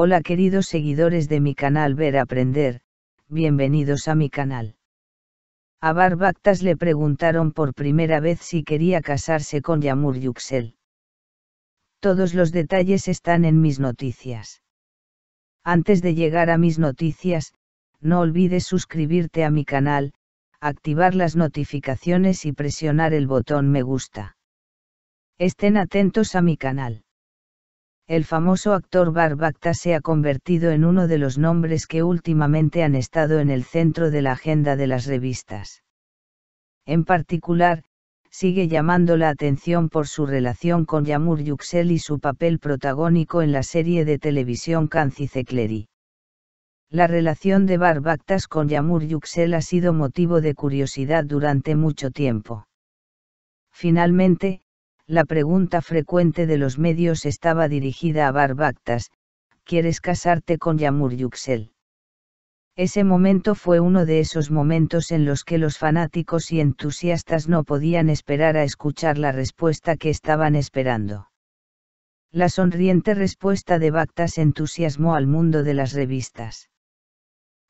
Hola queridos seguidores de mi canal Ver Aprender, bienvenidos a mi canal. A Barbactas le preguntaron por primera vez si quería casarse con Yamur Yuxel. Todos los detalles están en mis noticias. Antes de llegar a mis noticias, no olvides suscribirte a mi canal, activar las notificaciones y presionar el botón me gusta. Estén atentos a mi canal el famoso actor Barbactas se ha convertido en uno de los nombres que últimamente han estado en el centro de la agenda de las revistas. En particular, sigue llamando la atención por su relación con Yamur Yuxel y su papel protagónico en la serie de televisión Clery. La relación de Barbactas con Yamur Yuxel ha sido motivo de curiosidad durante mucho tiempo. Finalmente, la pregunta frecuente de los medios estaba dirigida a Barbactas, ¿quieres casarte con Yamur Yuxel? Ese momento fue uno de esos momentos en los que los fanáticos y entusiastas no podían esperar a escuchar la respuesta que estaban esperando. La sonriente respuesta de Bactas entusiasmó al mundo de las revistas.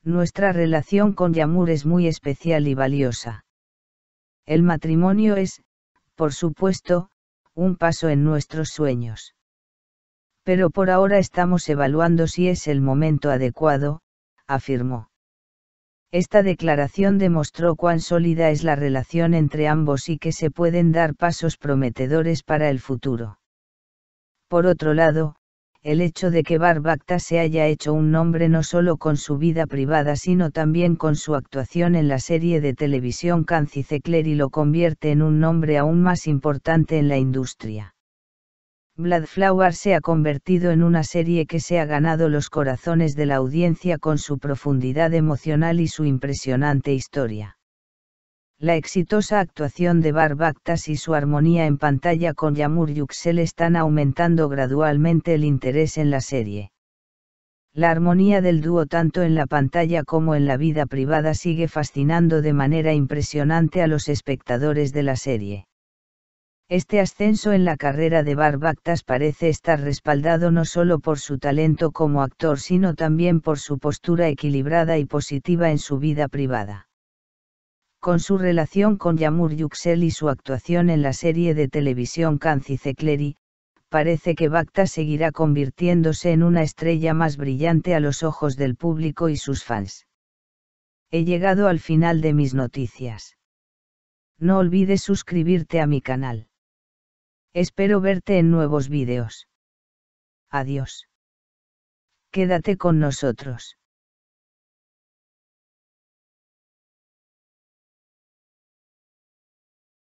Nuestra relación con Yamur es muy especial y valiosa. El matrimonio es, por supuesto, un paso en nuestros sueños. Pero por ahora estamos evaluando si es el momento adecuado, afirmó. Esta declaración demostró cuán sólida es la relación entre ambos y que se pueden dar pasos prometedores para el futuro. Por otro lado, el hecho de que Barbacta se haya hecho un nombre no solo con su vida privada sino también con su actuación en la serie de televisión Cancice y lo convierte en un nombre aún más importante en la industria. Bloodflower se ha convertido en una serie que se ha ganado los corazones de la audiencia con su profundidad emocional y su impresionante historia. La exitosa actuación de Barbactas y su armonía en pantalla con Yamur Yuxel están aumentando gradualmente el interés en la serie. La armonía del dúo tanto en la pantalla como en la vida privada sigue fascinando de manera impresionante a los espectadores de la serie. Este ascenso en la carrera de Barbactas parece estar respaldado no solo por su talento como actor sino también por su postura equilibrada y positiva en su vida privada con su relación con Yamur Yuxel y su actuación en la serie de televisión Kanzi parece que Bacta seguirá convirtiéndose en una estrella más brillante a los ojos del público y sus fans. He llegado al final de mis noticias. No olvides suscribirte a mi canal. Espero verte en nuevos vídeos. Adiós. Quédate con nosotros.